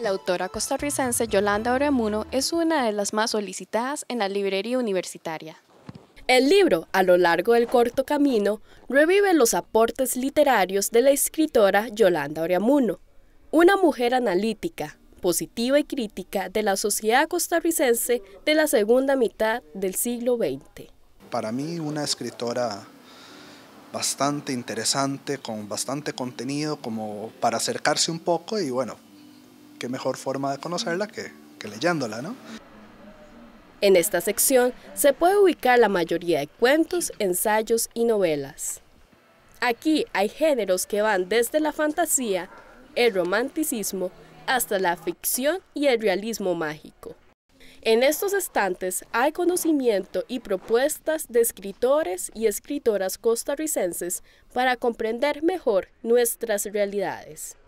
La autora costarricense Yolanda Oreamuno es una de las más solicitadas en la librería universitaria. El libro, a lo largo del corto camino, revive los aportes literarios de la escritora Yolanda Oreamuno, una mujer analítica, positiva y crítica de la sociedad costarricense de la segunda mitad del siglo XX. Para mí, una escritora bastante interesante, con bastante contenido como para acercarse un poco y bueno, qué mejor forma de conocerla que, que leyéndola, ¿no? En esta sección se puede ubicar la mayoría de cuentos, ensayos y novelas. Aquí hay géneros que van desde la fantasía, el romanticismo, hasta la ficción y el realismo mágico. En estos estantes hay conocimiento y propuestas de escritores y escritoras costarricenses para comprender mejor nuestras realidades.